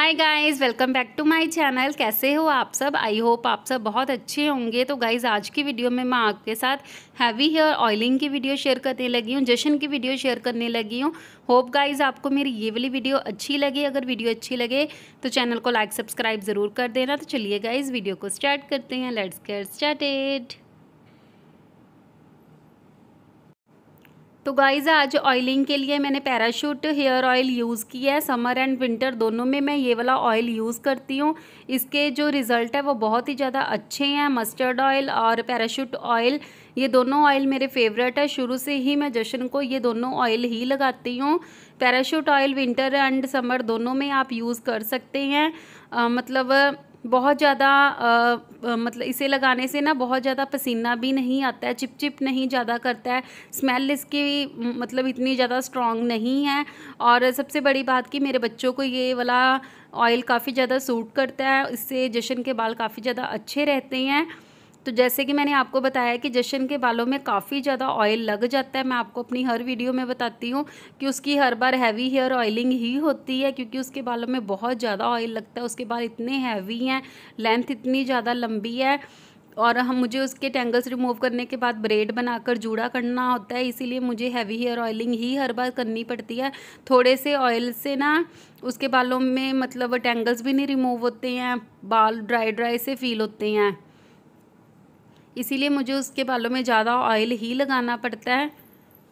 hi guys welcome back to my channel कैसे हो आप सब आई होप आप सब बहुत अच्छे होंगे तो गाइस आज की वीडियो में मैं आपके साथ हैवी हेयर ऑयलिंग की वीडियो शेयर करने लगी हूँ जशन की वीडियो शेयर करने लगी हूँ होप गाइस आपको मेरी ये वाली वीडियो अच्छी लगे अगर वीडियो अच्छी लगे तो चैनल को लाइक सब्सक्राइब ज़रूर कर देना तो चलिए गाइज़ वीडियो को स्टार्ट करते हैं लेट्स गेट स्टार्टेड तो गाइज़ आज ऑयलिंग के लिए मैंने पैराशूट हेयर ऑयल यूज़ किया है समर एंड विंटर दोनों में मैं ये वाला ऑयल यूज़ करती हूँ इसके जो रिज़ल्ट है वो बहुत ही ज़्यादा अच्छे हैं मस्टर्ड ऑयल और पैराशूट ऑयल ये दोनों ऑयल मेरे फेवरेट है शुरू से ही मैं जश्न को ये दोनों ऑयल ही लगाती हूँ Parachute oil winter and summer दोनों में आप यूज़ कर सकते हैं आ, मतलब बहुत ज़्यादा मतलब इसे लगाने से ना बहुत ज़्यादा पसीना भी नहीं आता है चिपचिप नहीं ज़्यादा करता है स्मेल इसकी मतलब इतनी ज़्यादा स्ट्रॉन्ग नहीं है और सबसे बड़ी बात कि मेरे बच्चों को ये वाला ऑयल काफ़ी ज़्यादा सूट करता है इससे जशन के बाल काफ़ी ज़्यादा अच्छे रहते हैं तो जैसे कि मैंने आपको बताया कि जशन के बालों में काफ़ी ज़्यादा ऑयल लग जाता है मैं आपको अपनी हर वीडियो में बताती हूँ कि उसकी हर बार हैवी हेयर ऑयलिंग ही होती है क्योंकि उसके बालों में बहुत ज़्यादा ऑयल लगता है उसके बाल इतने हैवी हैं लेंथ इतनी ज़्यादा लंबी है और हम मुझे उसके टेंगल्स रिमूव करने के बाद ब्रेड बनाकर जूड़ा करना होता है इसीलिए मुझे हैवी हेयर ऑयलिंग ही हर बार करनी पड़ती है थोड़े से ऑयल से ना उसके बालों में मतलब टेंगल्स भी नहीं रिमूव होते हैं बाल ड्राई ड्राई से फील होते हैं इसीलिए मुझे उसके बालों में ज़्यादा ऑयल ही लगाना पड़ता है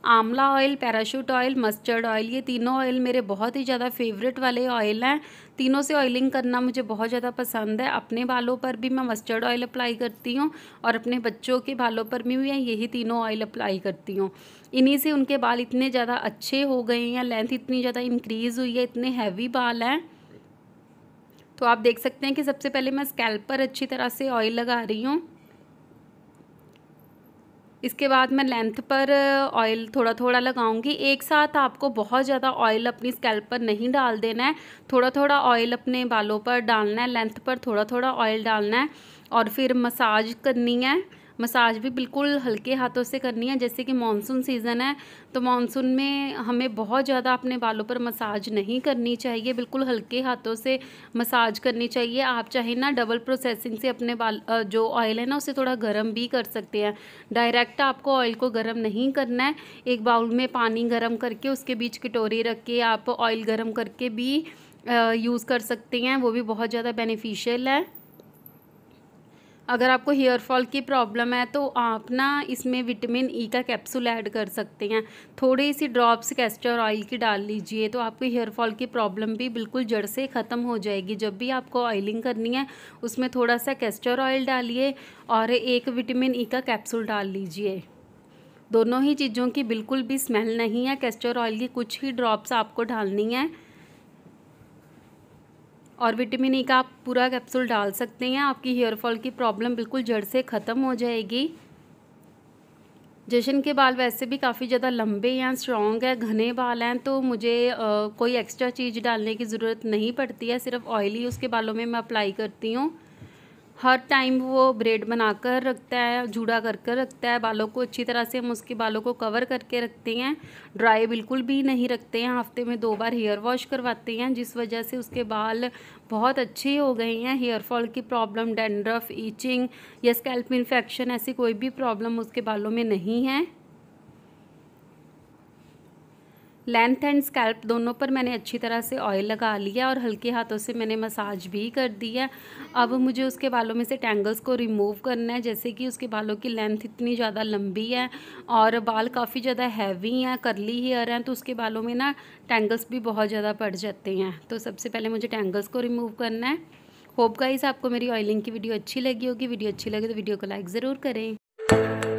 amla oil Parachute oil mustard oil ये तीनों ऑयल मेरे बहुत ही ज़्यादा फेवरेट वाले ऑयल हैं तीनों से ऑयलिंग करना मुझे बहुत ज़्यादा पसंद है अपने बालों पर भी मैं मस्टर्ड ऑयल अप्लाई करती हूँ और अपने बच्चों के बालों पर भी मैं यही तीनों ऑयल अप्लाई करती हूँ इन्हीं से उनके बाल इतने ज़्यादा अच्छे हो गए हैं लेंथ इतनी ज़्यादा इंक्रीज़ हुई है इतने हैवी बाल हैं तो आप देख सकते हैं कि सबसे पहले मैं स्कैल्प पर अच्छी तरह से ऑयल लगा रही हूँ इसके बाद मैं लेंथ पर ऑयल uh, थोड़ा थोड़ा लगाऊंगी एक साथ आपको बहुत ज़्यादा ऑयल अपनी स्कैल्प पर नहीं डाल देना है थोड़ा थोड़ा ऑयल अपने बालों पर डालना है लेंथ पर थोड़ा थोड़ा ऑयल डालना है और फिर मसाज करनी है मसाज भी बिल्कुल हल्के हाथों से करनी है जैसे कि मानसून सीज़न है तो मानसून में हमें बहुत ज़्यादा अपने बालों पर मसाज नहीं करनी चाहिए बिल्कुल हल्के हाथों से मसाज करनी चाहिए आप चाहे ना डबल प्रोसेसिंग से अपने बाल जो ऑयल है ना उसे थोड़ा गर्म भी कर सकते हैं डायरेक्ट आपको ऑयल को गर्म नहीं करना है एक बाउल में पानी गर्म करके उसके बीच कटोरी रख के आप ऑयल गर्म करके भी यूज़ कर सकते हैं वो भी बहुत ज़्यादा बेनिफिशियल है अगर आपको हेयर फॉल की प्रॉब्लम है तो आप ना इसमें विटामिन ई e का कैप्सूल ऐड कर सकते हैं थोड़ी सी ड्रॉप्स कैस्टर ऑयल की डाल लीजिए तो आपकी हेयर फॉल की प्रॉब्लम भी बिल्कुल जड़ से ख़त्म हो जाएगी जब भी आपको ऑयलिंग करनी है उसमें थोड़ा सा कैस्टर ऑयल डालिए और एक विटामिन ई e का कैप्सूल डाल लीजिए दोनों ही चीज़ों की बिल्कुल भी स्मेल नहीं है कैस्टर ऑयल की कुछ ही ड्रॉप्स आपको डालनी है और विटामिन ई e का आप पूरा कैप्सूल डाल सकते हैं आपकी हेयर फॉल की प्रॉब्लम बिल्कुल जड़ से ख़त्म हो जाएगी जशन के बाल वैसे भी काफ़ी ज़्यादा लंबे हैं स्ट्रॉन्ग है घने बाल हैं तो मुझे आ, कोई एक्स्ट्रा चीज़ डालने की ज़रूरत नहीं पड़ती है सिर्फ ऑयली उसके बालों में मैं अप्लाई करती हूँ हर टाइम वो ब्रेड बना कर रखता है जूड़ा कर कर रखता है बालों को अच्छी तरह से हम उसके बालों को कवर करके रखते हैं ड्राई बिल्कुल भी नहीं रखते हैं हफ्ते में दो बार हेयर वॉश करवाते हैं जिस वजह से उसके बाल बहुत अच्छे हो गए हैं हेयर फॉल की प्रॉब्लम डेंड्रफ ईचिंग या स्कैल्प इन्फेक्शन ऐसी कोई भी प्रॉब्लम उसके बालों में नहीं है लेंथ एंड स्कैल्प दोनों पर मैंने अच्छी तरह से ऑयल लगा लिया और हल्के हाथों से मैंने मसाज भी कर दी है अब मुझे उसके बालों में से टैंगल्स को रिमूव करना है जैसे कि उसके बालों की लेंथ इतनी ज़्यादा लंबी है और बाल काफ़ी ज़्यादा हैवी हैं करली हेयर हैं तो उसके बालों में ना टेंगल्स भी बहुत ज़्यादा पड़ जाते हैं तो सबसे पहले मुझे टेंगल्स को रिमूव करना है होप गाइस आपको मेरी ऑयलिंग की वीडियो अच्छी लगी होगी वीडियो अच्छी लगे तो वीडियो को लाइक ज़रूर करें